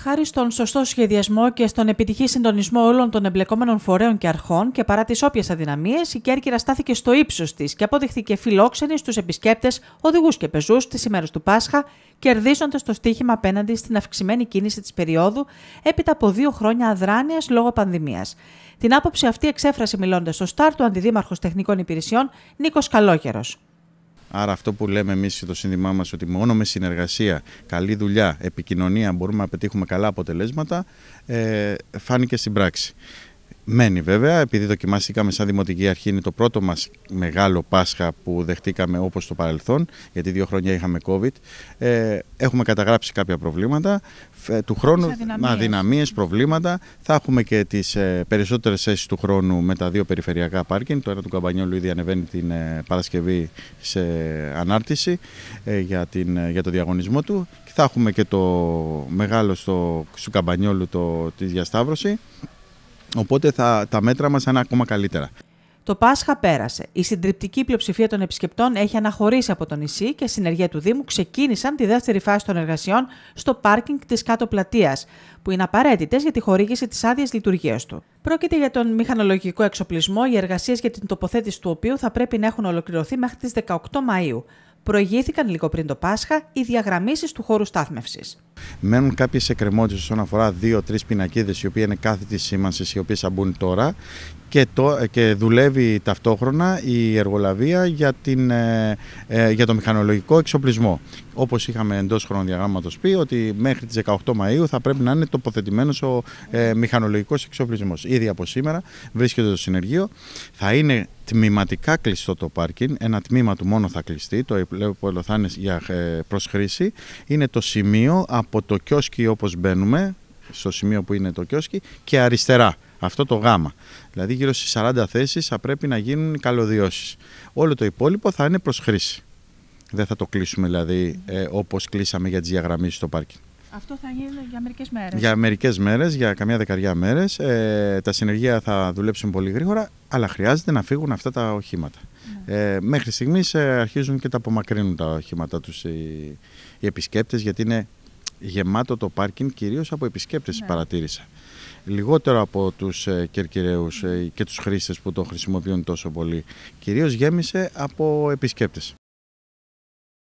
Χάρη στον σωστό σχεδιασμό και στον επιτυχή συντονισμό όλων των εμπλεκόμενων φορέων και αρχών και παρά τις όποιες αδυναμίες, η Κέρκυρα στάθηκε στο ύψος της και αποδείχθηκε φιλόξενη στους επισκέπτες, οδηγούς και πεζούς τη ημέρα του Πάσχα, κερδίζοντας το στίχημα απέναντι στην αυξημένη κίνηση της περίοδου έπειτα από δύο χρόνια αδράνειας λόγω πανδημίας. Την άποψη αυτή εξέφρασε μιλώντας στο Σταρ του Αντιδήμαρχος Τεχνικών Υπηρεσιών Νίκος Καλόγερος. Άρα αυτό που λέμε εμείς στο σύνδημά μας ότι μόνο με συνεργασία, καλή δουλειά, επικοινωνία μπορούμε να πετύχουμε καλά αποτελέσματα, ε, φάνηκε στην πράξη. Μένει βέβαια, επειδή δοκιμαστήκαμε σαν Δημοτική Αρχή, είναι το πρώτο μας μεγάλο Πάσχα που δεχτήκαμε όπως το παρελθόν, γιατί δύο χρόνια είχαμε COVID. Ε, έχουμε καταγράψει κάποια προβλήματα, ε, του χρόνου αδυναμίες. αδυναμίες, προβλήματα. Θα έχουμε και τις ε, περισσότερες θέσεις του χρόνου με τα δύο περιφερειακά πάρκινγκ. Το ένα του Καμπανιόλου ήδη ανεβαίνει την ε, Παρασκευή σε ανάρτηση ε, για, την, για το διαγωνισμό του. θα έχουμε και το μεγάλο στο, στο Καμπανιόλου το, τη διασταύρωση. Οπότε θα, τα μέτρα μας θα είναι ακόμα καλύτερα. Το Πάσχα πέρασε. Η συντριπτική πλειοψηφία των επισκεπτών έχει αναχωρήσει από το νησί και συνεργεία του Δήμου ξεκίνησαν τη δεύτερη φάση των εργασιών στο πάρκινγκ της κάτω πλατείας, που είναι απαραίτητες για τη χορήγηση της άδειας λειτουργίας του. Πρόκειται για τον μηχανολογικό εξοπλισμό, οι εργασίες για την τοποθέτηση του οποίου θα πρέπει να έχουν ολοκληρωθεί μέχρι τις 18 Μαου προηγήθηκαν λίγο πριν το Πάσχα οι διαγραμμίσεις του χώρου στάθμευσης. Μένουν κάποιες εκκρεμότητες όσον αφορά δύο-τρει πινακίδες, οι οποίε είναι κάθε τη σήμανση, οι οποίες θα μπουν τώρα. Και, το, και δουλεύει ταυτόχρονα η εργολαβία για, την, ε, ε, για το μηχανολογικό εξοπλισμό. Όπως είχαμε εντός χρονοδιαγράμματος πει, ότι μέχρι τις 18 Μαου θα πρέπει να είναι τοποθετημένος ο ε, μηχανολογικός εξοπλισμός. Ήδη από σήμερα βρίσκεται το συνεργείο. Θα είναι τμηματικά κλειστό το πάρκινγκ, ένα τμήμα του μόνο θα κλειστεί, το υπόλοιπο θα είναι για ε, χρήση, Είναι το σημείο από το κιόσκι όπως μπαίνουμε, στο σημείο που είναι το κιόσκι και αριστερά, αυτό το γάμα. Δηλαδή γύρω στις 40 θέσεις θα πρέπει να γίνουν καλωδιώσεις. Όλο το υπόλοιπο θα είναι χρήση, Δεν θα το κλείσουμε δηλαδή ε, όπως κλείσαμε για τις διαγραμμίσεις στο πάρκινγκ. Αυτό θα γίνει για μερικές μέρες. Για μερικές μέρες, για καμιά δεκαριά μέρες. Ε, τα συνεργεία θα δουλέψουν πολύ γρήγορα, αλλά χρειάζεται να φύγουν αυτά τα οχήματα. Ναι. Ε, μέχρι στιγμής ε, αρχίζουν και τα απομακρύνουν τα οχήματά τους οι, οι επισκέπτες, γιατί είναι γεμάτο το πάρκινγκ κυρίως από επισκέπτες, ναι. παρατήρησα. Λιγότερο από τους ε, κερκυραίους και τους χρήστες που το χρησιμοποιούν τόσο πολύ. Κυρίως γέμισε από επισκέπτες.